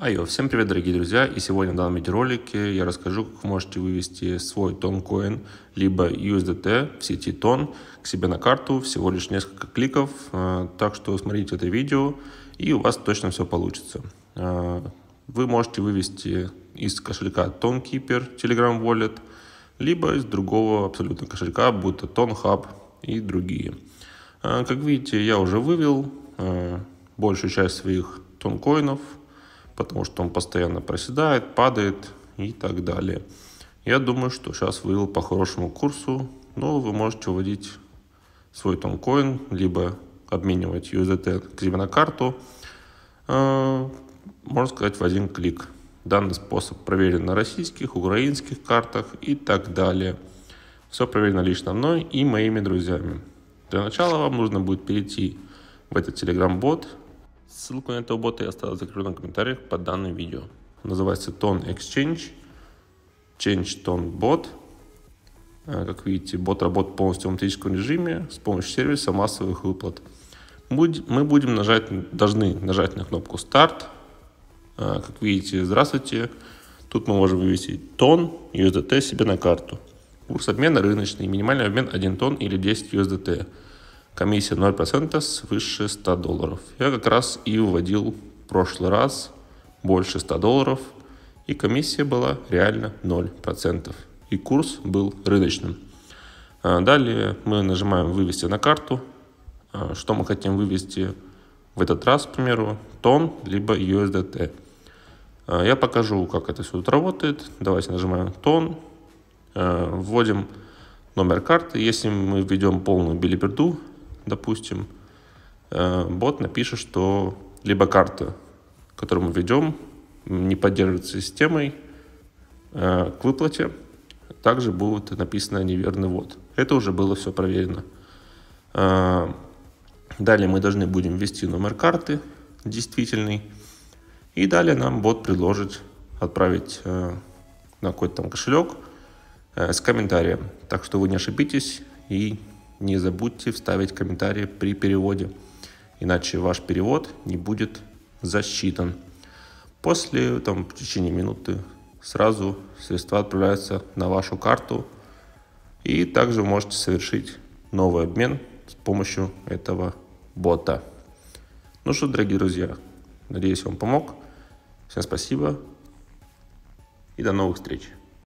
Айо, всем привет, дорогие друзья! И сегодня в данном видеоролике я расскажу, как вы можете вывести свой тонкоин, либо USDT в сети Тон к себе на карту, всего лишь несколько кликов. А, так что смотрите это видео, и у вас точно все получится. А, вы можете вывести из кошелька TonKeeper Telegram Wallet, либо из другого абсолютно кошелька, будто TonHub и другие. А, как видите, я уже вывел большую часть своих тонкоинов – потому что он постоянно проседает, падает и так далее. Я думаю, что сейчас вывел по хорошему курсу, но вы можете вводить свой тонкоин, либо обменивать USDT криптокарту, карту. можно сказать, в один клик. Данный способ проверен на российских, украинских картах и так далее. Все проверено лично мной и моими друзьями. Для начала вам нужно будет перейти в этот телеграм бот Ссылку на этого бота я оставил в закрепленном комментариях под данным видео. называется Tone Exchange, Change Tone Bot. Э, как видите, бот работает полностью в автоматическом режиме с помощью сервиса массовых выплат. Мы будем нажать, должны нажать на кнопку «Старт». Э, как видите, «Здравствуйте». Тут мы можем вывести тон USDT себе на карту. Курс обмена рыночный, минимальный обмен 1 Тон или 10 USDT. Комиссия 0% свыше 100 долларов. Я как раз и вводил в прошлый раз больше 100 долларов, и комиссия была реально 0%. И курс был рыночным. А, далее мы нажимаем «Вывести на карту». А, что мы хотим вывести в этот раз, к примеру, тон, либо USDT. А, я покажу, как это все тут работает. Давайте нажимаем тон, вводим номер карты. Если мы введем полную билиберду, допустим, э, бот напишет, что либо карта, которую мы ведем, не поддерживается системой э, к выплате, также будет написано неверный ввод. Это уже было все проверено. Э, далее мы должны будем ввести номер карты действительный. И далее нам бот предложит отправить на какой-то там кошелек с комментарием. Так что вы не ошибитесь и не забудьте вставить комментарии при переводе, иначе ваш перевод не будет засчитан. После, там, в течение минуты сразу средства отправляются на вашу карту. И также вы можете совершить новый обмен с помощью этого бота. Ну что, дорогие друзья, надеюсь, вам помог. Всем спасибо и до новых встреч.